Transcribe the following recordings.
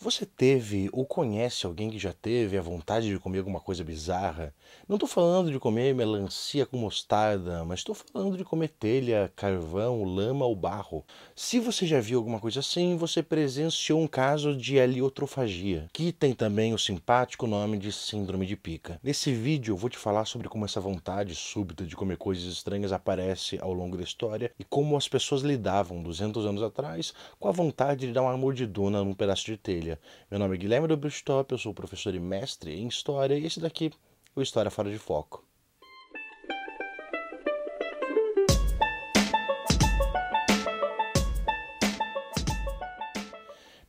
Você teve ou conhece alguém que já teve a vontade de comer alguma coisa bizarra? Não estou falando de comer melancia com mostarda, mas estou falando de comer telha, carvão, lama ou barro. Se você já viu alguma coisa assim, você presenciou um caso de heliotrofagia, que tem também o simpático nome de síndrome de pica. Nesse vídeo eu vou te falar sobre como essa vontade súbita de comer coisas estranhas aparece ao longo da história e como as pessoas lidavam 200 anos atrás com a vontade de dar uma mordidona num pedaço de telha meu nome é Guilherme do Bristop, eu sou professor e mestre em História e esse daqui, o História Fora de Foco.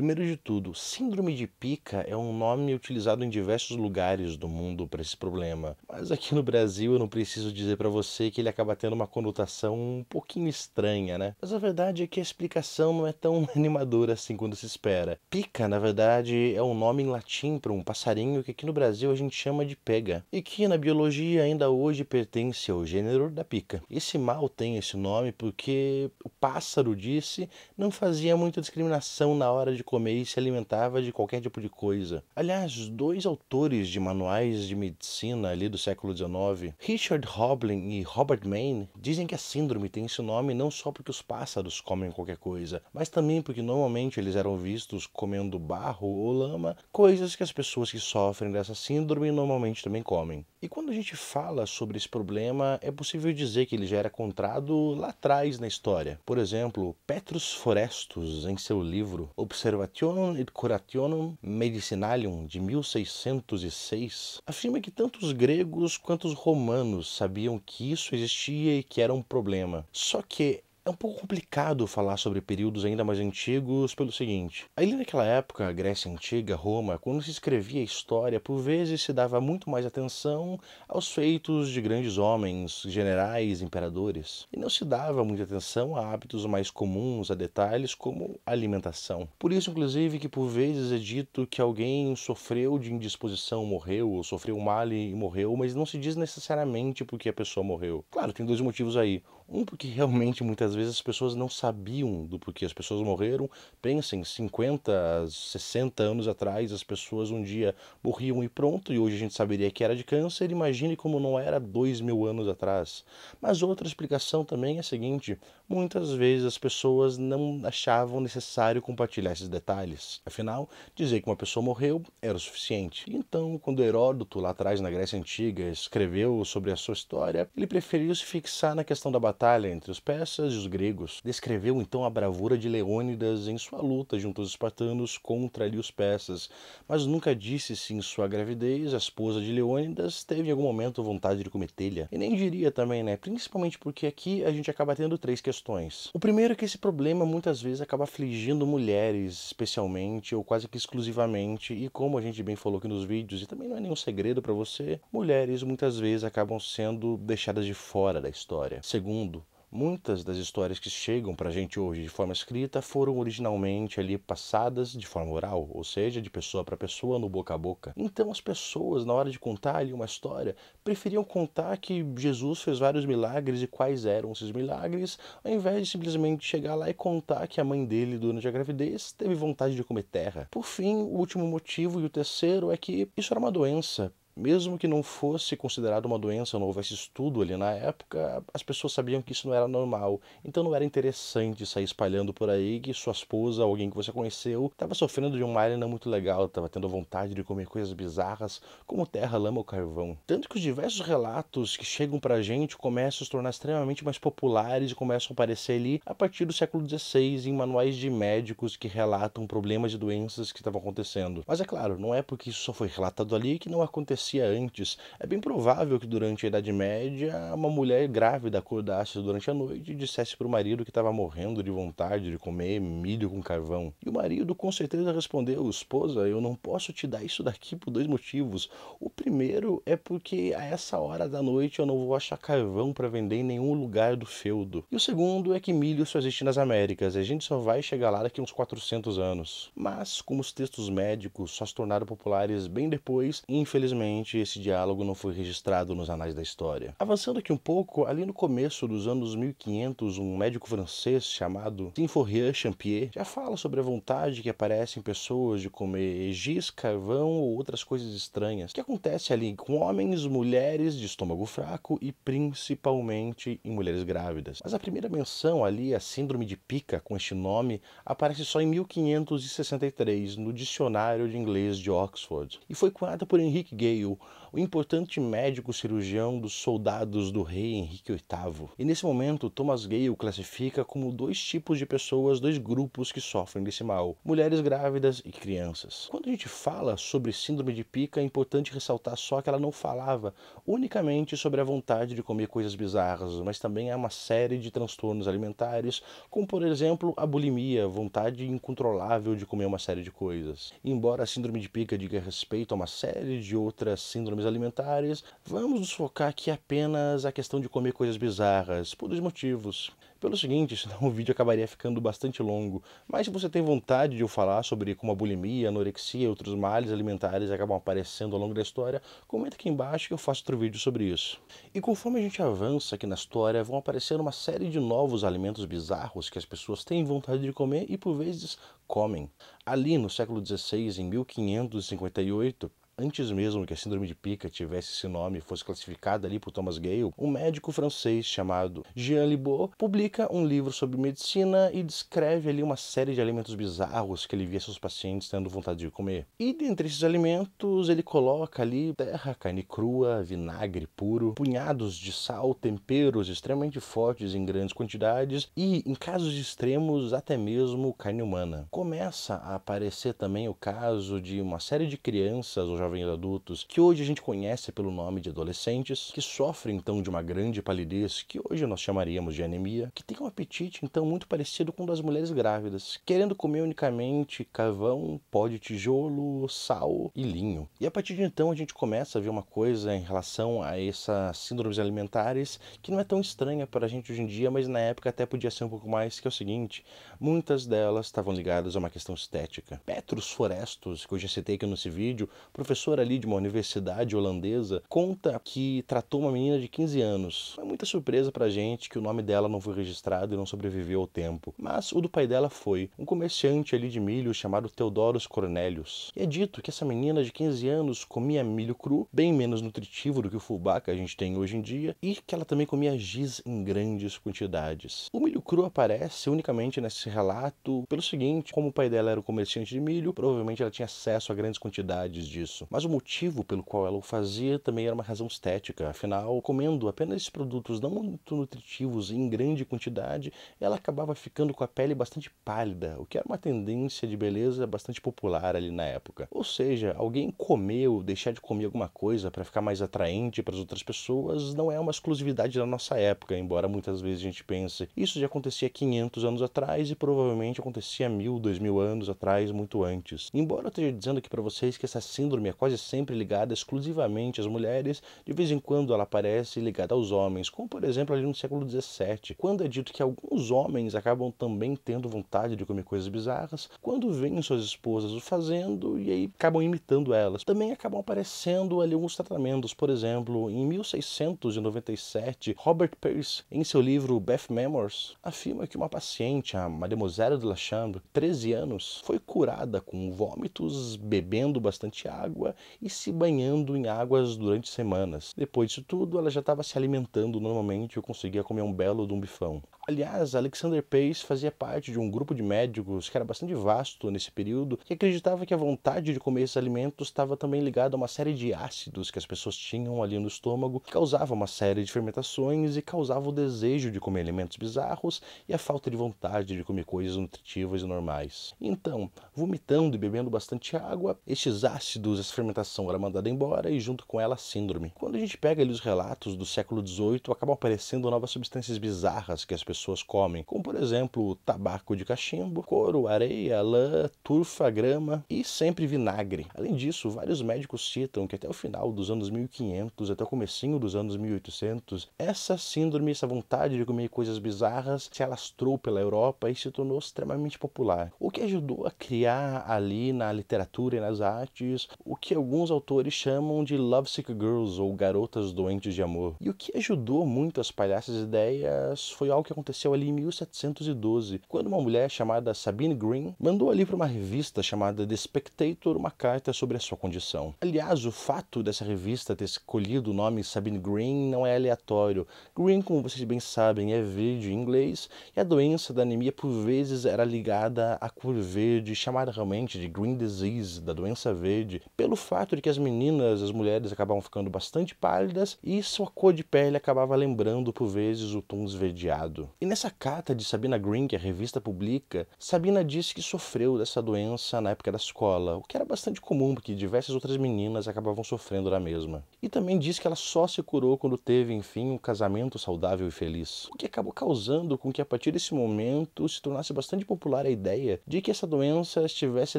Primeiro de tudo, síndrome de pica é um nome utilizado em diversos lugares do mundo para esse problema, mas aqui no Brasil eu não preciso dizer para você que ele acaba tendo uma conotação um pouquinho estranha, né? Mas a verdade é que a explicação não é tão animadora assim quando se espera. Pica, na verdade, é um nome em latim para um passarinho que aqui no Brasil a gente chama de pega e que na biologia ainda hoje pertence ao gênero da pica. Esse mal tem esse nome porque o pássaro disse não fazia muita discriminação na hora de comer e se alimentava de qualquer tipo de coisa. Aliás, dois autores de manuais de medicina ali do século XIX, Richard Hoblin e Robert Maine, dizem que a síndrome tem esse nome não só porque os pássaros comem qualquer coisa, mas também porque normalmente eles eram vistos comendo barro ou lama, coisas que as pessoas que sofrem dessa síndrome normalmente também comem. E quando a gente fala sobre esse problema, é possível dizer que ele já era encontrado lá atrás na história. Por exemplo, Petrus Forestus, em seu livro observa Observationum et Curationum Medicinalium de 1606 afirma que tanto os gregos quanto os romanos sabiam que isso existia e que era um problema. Só que é um pouco complicado falar sobre períodos ainda mais antigos pelo seguinte. Ali naquela época, a Grécia Antiga, Roma, quando se escrevia a história, por vezes se dava muito mais atenção aos feitos de grandes homens, generais, imperadores, e não se dava muita atenção a hábitos mais comuns, a detalhes como alimentação. Por isso, inclusive, que por vezes é dito que alguém sofreu de indisposição, morreu, ou sofreu mal e morreu, mas não se diz necessariamente porque a pessoa morreu. Claro, tem dois motivos aí um, porque realmente muitas vezes as pessoas não sabiam do porquê as pessoas morreram. Pensem, 50, 60 anos atrás as pessoas um dia morriam e pronto, e hoje a gente saberia que era de câncer. Imagine como não era dois mil anos atrás. Mas outra explicação também é a seguinte: muitas vezes as pessoas não achavam necessário compartilhar esses detalhes. Afinal, dizer que uma pessoa morreu era o suficiente. Então, quando Heródoto, lá atrás na Grécia Antiga, escreveu sobre a sua história, ele preferiu se fixar na questão da batalha batalha entre os persas e os gregos. Descreveu então a bravura de Leônidas em sua luta junto aos espartanos contra ali os persas, mas nunca disse se em sua gravidez a esposa de Leônidas teve em algum momento vontade de cometê-la. E nem diria também, né? Principalmente porque aqui a gente acaba tendo três questões. O primeiro é que esse problema muitas vezes acaba afligindo mulheres, especialmente ou quase que exclusivamente, e como a gente bem falou aqui nos vídeos, e também não é nenhum segredo para você, mulheres muitas vezes acabam sendo deixadas de fora da história. Segundo, mundo. Muitas das histórias que chegam para a gente hoje de forma escrita foram originalmente ali passadas de forma oral, ou seja, de pessoa para pessoa no boca a boca. Então as pessoas, na hora de contar ali uma história, preferiam contar que Jesus fez vários milagres e quais eram esses milagres, ao invés de simplesmente chegar lá e contar que a mãe dele, durante a gravidez, teve vontade de comer terra. Por fim, o último motivo e o terceiro é que isso era uma doença mesmo que não fosse considerado uma doença, não houvesse estudo ali na época, as pessoas sabiam que isso não era normal. Então não era interessante sair espalhando por aí que sua esposa, alguém que você conheceu, estava sofrendo de um mal não muito legal, estava tendo vontade de comer coisas bizarras, como terra, lama ou carvão. Tanto que os diversos relatos que chegam pra gente começam a se tornar extremamente mais populares e começam a aparecer ali a partir do século XVI em manuais de médicos que relatam problemas de doenças que estavam acontecendo. Mas é claro, não é porque isso só foi relatado ali que não aconteceu acontecia antes. É bem provável que durante a Idade Média, uma mulher grávida acordasse durante a noite e dissesse para o marido que estava morrendo de vontade de comer milho com carvão. E o marido com certeza respondeu: Esposa, eu não posso te dar isso daqui por dois motivos. O primeiro é porque a essa hora da noite eu não vou achar carvão para vender em nenhum lugar do feudo. E o segundo é que milho só existe nas Américas e a gente só vai chegar lá daqui uns 400 anos. Mas, como os textos médicos só se tornaram populares bem depois, infelizmente Infelizmente, esse diálogo não foi registrado nos anais da história. Avançando aqui um pouco, ali no começo dos anos 1500, um médico francês chamado Symphorien Champier já fala sobre a vontade que aparece em pessoas de comer giz, carvão ou outras coisas estranhas, que acontece ali com homens, mulheres de estômago fraco e principalmente em mulheres grávidas. Mas a primeira menção ali, a síndrome de pica com este nome, aparece só em 1563 no dicionário de inglês de Oxford e foi cunhada por Henrique Gay meio o importante médico cirurgião dos soldados do rei Henrique VIII. E nesse momento, Thomas Gale classifica como dois tipos de pessoas, dois grupos que sofrem desse mal: mulheres grávidas e crianças. Quando a gente fala sobre síndrome de pica, é importante ressaltar só que ela não falava unicamente sobre a vontade de comer coisas bizarras, mas também há uma série de transtornos alimentares, como por exemplo a bulimia, vontade incontrolável de comer uma série de coisas. Embora a síndrome de pica diga respeito a uma série de outras síndromes transtornos alimentares, vamos nos focar aqui apenas a questão de comer coisas bizarras, por dois motivos. Pelo seguinte, senão o vídeo acabaria ficando bastante longo, mas se você tem vontade de eu falar sobre como a bulimia, a anorexia e outros males alimentares acabam aparecendo ao longo da história, comenta aqui embaixo que eu faço outro vídeo sobre isso. E conforme a gente avança aqui na história, vão aparecer uma série de novos alimentos bizarros que as pessoas têm vontade de comer e por vezes comem. Ali no século XVI, em 1558, antes mesmo que a síndrome de Pica tivesse esse nome e fosse classificada ali por Thomas Gale, um médico francês chamado Jean Libot publica um livro sobre medicina e descreve ali uma série de alimentos bizarros que ele via seus pacientes tendo vontade de comer. E dentre esses alimentos, ele coloca ali terra, carne crua, vinagre puro, punhados de sal, temperos extremamente fortes em grandes quantidades e, em casos extremos, até mesmo carne humana. Começa a aparecer também o caso de uma série de crianças ou jovens jovens adultos, que hoje a gente conhece pelo nome de adolescentes, que sofrem então de uma grande palidez, que hoje nós chamaríamos de anemia, que tem um apetite então muito parecido com o das mulheres grávidas, querendo comer unicamente carvão, pó de tijolo, sal e linho. E a partir de então a gente começa a ver uma coisa em relação a essas síndromes alimentares que não é tão estranha para a gente hoje em dia, mas na época até podia ser um pouco mais, que é o seguinte, muitas delas estavam ligadas a uma questão estética. Petrus forestus que eu já citei aqui nesse vídeo, professor professora ali de uma universidade holandesa conta que tratou uma menina de 15 anos. Foi muita surpresa pra gente que o nome dela não foi registrado e não sobreviveu ao tempo. Mas o do pai dela foi um comerciante ali de milho chamado Teodorus Cornelius. E é dito que essa menina de 15 anos comia milho cru, bem menos nutritivo do que o fubá que a gente tem hoje em dia, e que ela também comia giz em grandes quantidades. O milho cru aparece unicamente nesse relato pelo seguinte: como o pai dela era um comerciante de milho, provavelmente ela tinha acesso a grandes quantidades disso. Mas o motivo pelo qual ela o fazia também era uma razão estética, afinal, comendo apenas produtos não muito nutritivos em grande quantidade, ela acabava ficando com a pele bastante pálida, o que era uma tendência de beleza bastante popular ali na época. Ou seja, alguém comer ou deixar de comer alguma coisa para ficar mais atraente para as outras pessoas não é uma exclusividade da nossa época, embora muitas vezes a gente pense isso já acontecia 500 anos atrás e provavelmente acontecia mil, dois mil anos atrás, muito antes. Embora eu esteja dizendo aqui para vocês que essa síndrome quase sempre ligada exclusivamente às mulheres, de vez em quando ela aparece ligada aos homens, como por exemplo ali no século XVII, quando é dito que alguns homens acabam também tendo vontade de comer coisas bizarras, quando veem suas esposas o fazendo e aí acabam imitando elas. Também acabam aparecendo ali alguns tratamentos, por exemplo, em 1697, Robert Peirce, em seu livro Beth Memoirs, afirma que uma paciente, a Mademoiselle de la Chambre, 13 anos, foi curada com vômitos, bebendo bastante água água e se banhando em águas durante semanas. Depois disso tudo, ela já estava se alimentando normalmente, eu conseguia comer um belo de um bifão. Aliás, Alexander Pace fazia parte de um grupo de médicos que era bastante vasto nesse período, que acreditava que a vontade de comer esses alimentos estava também ligada a uma série de ácidos que as pessoas tinham ali no estômago, que causava uma série de fermentações e causava o desejo de comer alimentos bizarros e a falta de vontade de comer coisas nutritivas e normais. Então, vomitando e bebendo bastante água, estes ácidos, essa fermentação era mandada embora e junto com ela a síndrome. Quando a gente pega ali os relatos do século XVIII, acabam aparecendo novas substâncias bizarras que as pessoas comem, como por exemplo tabaco de cachimbo, couro, areia, lã, turfa, grama e sempre vinagre. Além disso, vários médicos citam que até o final dos anos 1500, até o comecinho dos anos 1800, essa síndrome, essa vontade de comer coisas bizarras se alastrou pela Europa e se tornou extremamente popular, o que ajudou a criar ali na literatura e nas artes o que alguns autores chamam de lovesick girls ou garotas doentes de amor. E o que ajudou muito a espalhar essas ideias foi algo que aconteceu ali em 1712, quando uma mulher chamada Sabine Green mandou ali para uma revista chamada The Spectator uma carta sobre a sua condição. Aliás, o fato dessa revista ter escolhido o nome Sabine Green não é aleatório. Green, como vocês bem sabem, é verde em inglês e a doença da anemia por vezes era ligada à cor verde, chamada realmente de Green Disease, da doença verde, pelo fato de que as meninas, as mulheres acabavam ficando bastante pálidas e sua cor de pele acabava lembrando por vezes o tom esverdeado. E nessa carta de Sabina Green, que a revista publica, Sabina disse que sofreu dessa doença na época da escola, o que era bastante comum, porque diversas outras meninas acabavam sofrendo da mesma. E também disse que ela só se curou quando teve, enfim, um casamento saudável e feliz, o que acabou causando com que a partir desse momento se tornasse bastante popular a ideia de que essa doença estivesse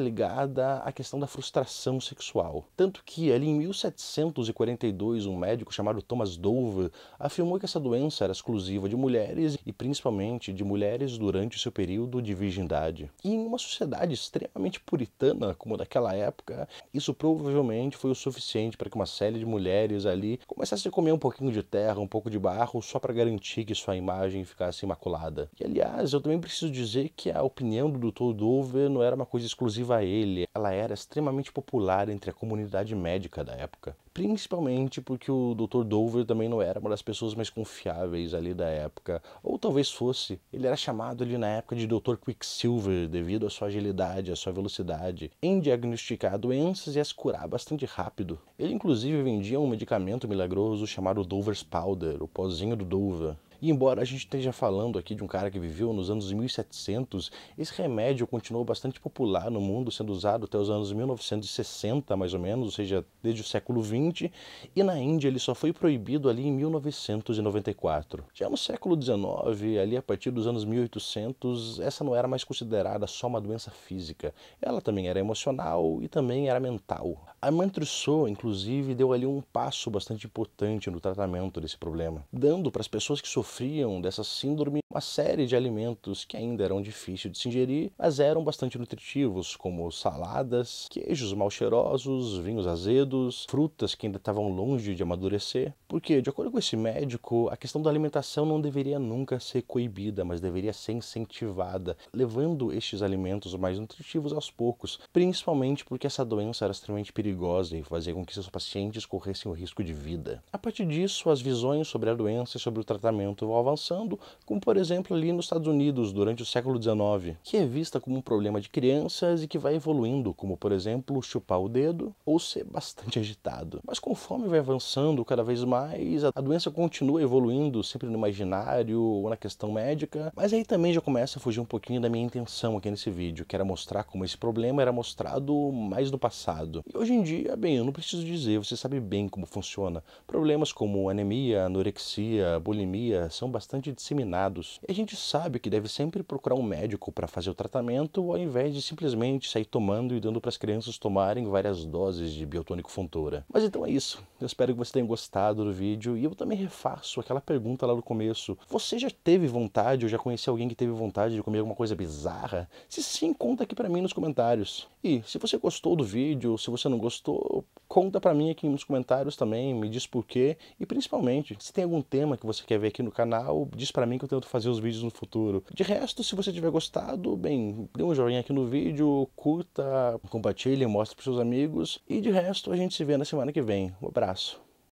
ligada à questão da frustração sexual. Tanto que ali em 1742, um médico chamado Thomas Dover afirmou que essa doença era exclusiva de mulheres e principalmente de mulheres durante o seu período de virgindade. E em uma sociedade extremamente puritana como daquela época, isso provavelmente foi o suficiente para que uma série de mulheres ali começasse a comer um pouquinho de terra, um pouco de barro, só para garantir que sua imagem ficasse imaculada. E aliás, eu também preciso dizer que a opinião do Dr. Dover não era uma coisa exclusiva a ele, ela era extremamente popular entre a comunidade médica da época. Principalmente porque o Dr. Dover também não era uma das pessoas mais confiáveis ali da época, ou talvez talvez fosse. Ele era chamado ali na época de Dr. Quicksilver devido à sua agilidade, à sua velocidade em diagnosticar doenças e as curar bastante rápido. Ele inclusive vendia um medicamento milagroso chamado Dover's Powder, o pozinho do Dover, e embora a gente esteja falando aqui de um cara que viveu nos anos 1700, esse remédio continuou bastante popular no mundo, sendo usado até os anos 1960, mais ou menos, ou seja, desde o século 20, e na Índia ele só foi proibido ali em 1994. Já no século 19, ali a partir dos anos 1800, essa não era mais considerada só uma doença física. Ela também era emocional e também era mental. A Mantrusô, inclusive, deu ali um passo bastante importante no tratamento desse problema, dando para as pessoas que sofrem sofriam dessa síndrome uma série de alimentos que ainda eram difíceis de se ingerir, mas eram bastante nutritivos, como saladas, queijos mal cheirosos, vinhos azedos, frutas que ainda estavam longe de amadurecer. Porque, de acordo com esse médico, a questão da alimentação não deveria nunca ser coibida, mas deveria ser incentivada, levando estes alimentos mais nutritivos aos poucos, principalmente porque essa doença era extremamente perigosa e fazia com que seus pacientes corressem o risco de vida. A partir disso, as visões sobre a doença e sobre o tratamento vão avançando, como por exemplo ali nos Estados Unidos durante o século XIX, que é vista como um problema de crianças e que vai evoluindo, como por exemplo chupar o dedo ou ser bastante agitado. Mas conforme vai avançando cada vez mais, a doença continua evoluindo sempre no imaginário ou na questão médica, mas aí também já começa a fugir um pouquinho da minha intenção aqui nesse vídeo, que era mostrar como esse problema era mostrado mais no passado. E hoje em dia, bem, eu não preciso dizer, você sabe bem como funciona. Problemas como anemia, anorexia, bulimia, são bastante disseminados. E a gente sabe que deve sempre procurar um médico para fazer o tratamento, ao invés de simplesmente sair tomando e dando para as crianças tomarem várias doses de biotônico fontura. Mas então é isso. Eu espero que você tenha gostado do vídeo e eu também refaço aquela pergunta lá no começo. Você já teve vontade ou já conheceu alguém que teve vontade de comer alguma coisa bizarra? Se sim, conta aqui para mim nos comentários. E se você gostou do vídeo, se você não gostou, conta para mim aqui nos comentários também, me diz porquê e principalmente se tem algum tema que você quer ver aqui no canal, diz para mim que eu tento fazer os vídeos no futuro. De resto, se você tiver gostado, bem, dê um joinha aqui no vídeo, curta, compartilhe, mostre pros seus amigos e de resto a gente se vê na semana que vem. Um abraço.